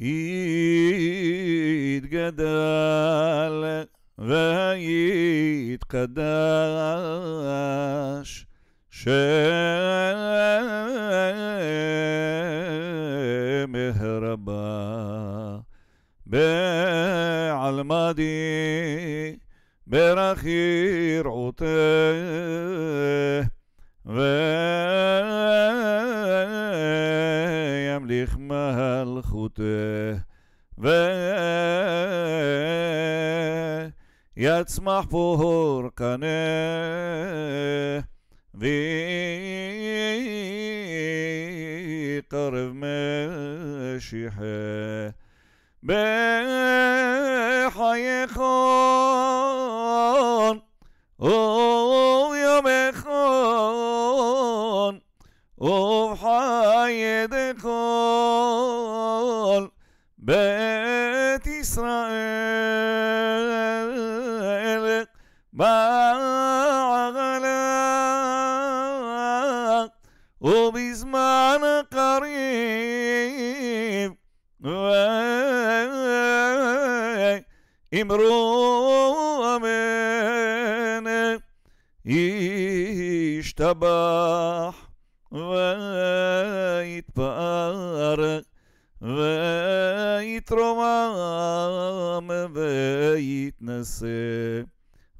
يتجدل ويتقدش شامه ربا بعلمادي برخير عطيه ימליך מלכות ויצמח פור קנה ויקרב משיחה בחייך وبحيدكم بيت إسرائيل بعغلق وبزمان قريب امرؤ من يشتبه ויתפאר ויתרומם ויתנשא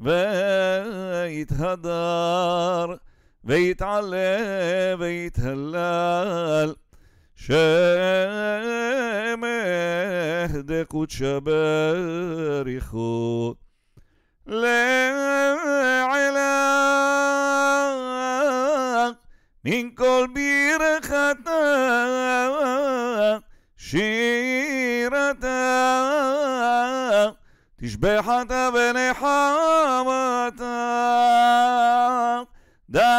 ויתהדר ויתעלה ויתהלל שם אהדק ותשבריכו לב من كل بير برخة شيرة حامتا دا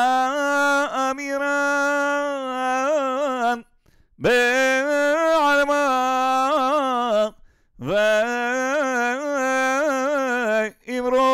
أميران بعلمة وإمرو